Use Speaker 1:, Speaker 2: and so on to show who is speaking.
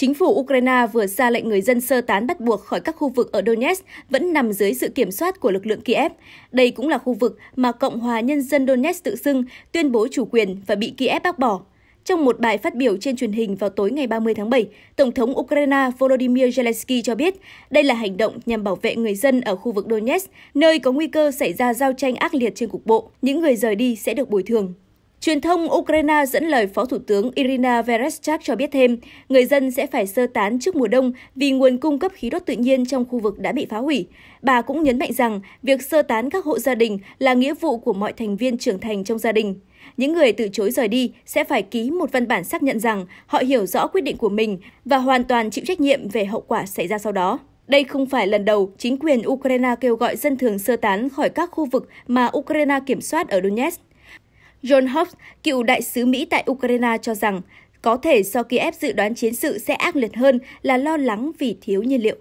Speaker 1: Chính phủ Ukraine vừa ra lệnh người dân sơ tán bắt buộc khỏi các khu vực ở Donetsk vẫn nằm dưới sự kiểm soát của lực lượng Kiev. Đây cũng là khu vực mà Cộng hòa Nhân dân Donetsk tự xưng tuyên bố chủ quyền và bị Kiev bác bỏ. Trong một bài phát biểu trên truyền hình vào tối ngày 30 tháng 7, Tổng thống Ukraine Volodymyr Zelensky cho biết đây là hành động nhằm bảo vệ người dân ở khu vực Donetsk, nơi có nguy cơ xảy ra giao tranh ác liệt trên cục bộ. Những người rời đi sẽ được bồi thường. Truyền thông Ukraine dẫn lời Phó Thủ tướng Irina Vereshchak cho biết thêm, người dân sẽ phải sơ tán trước mùa đông vì nguồn cung cấp khí đốt tự nhiên trong khu vực đã bị phá hủy. Bà cũng nhấn mạnh rằng việc sơ tán các hộ gia đình là nghĩa vụ của mọi thành viên trưởng thành trong gia đình. Những người từ chối rời đi sẽ phải ký một văn bản xác nhận rằng họ hiểu rõ quyết định của mình và hoàn toàn chịu trách nhiệm về hậu quả xảy ra sau đó. Đây không phải lần đầu chính quyền Ukraine kêu gọi dân thường sơ tán khỏi các khu vực mà Ukraine kiểm soát ở Donetsk. John Hobbs, cựu đại sứ Mỹ tại Ukraine cho rằng, có thể do Kiev dự đoán chiến sự sẽ ác liệt hơn là lo lắng vì thiếu nhiên liệu.